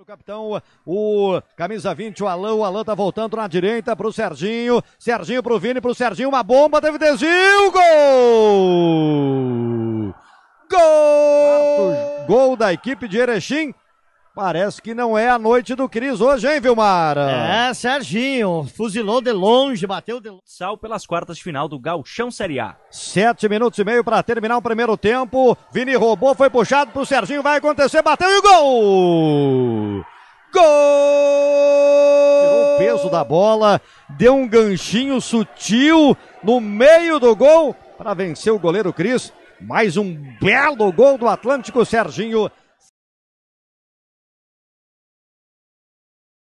O capitão, o camisa 20, o Alan, o Alan tá voltando na direita pro Serginho, Serginho pro Vini, pro Serginho, uma bomba, teve desvio, gol! Gol! gol da equipe de Erechim, Parece que não é a noite do Cris hoje, hein, Vilmar? É, Serginho, fuzilou de longe, bateu de longe. Sal pelas quartas de final do Galchão Série A. Sete minutos e meio para terminar o primeiro tempo. Vini roubou, foi puxado pro Serginho, vai acontecer, bateu e o gol! peso da bola, deu um ganchinho sutil no meio do gol para vencer o goleiro Cris. Mais um belo gol do Atlântico Serginho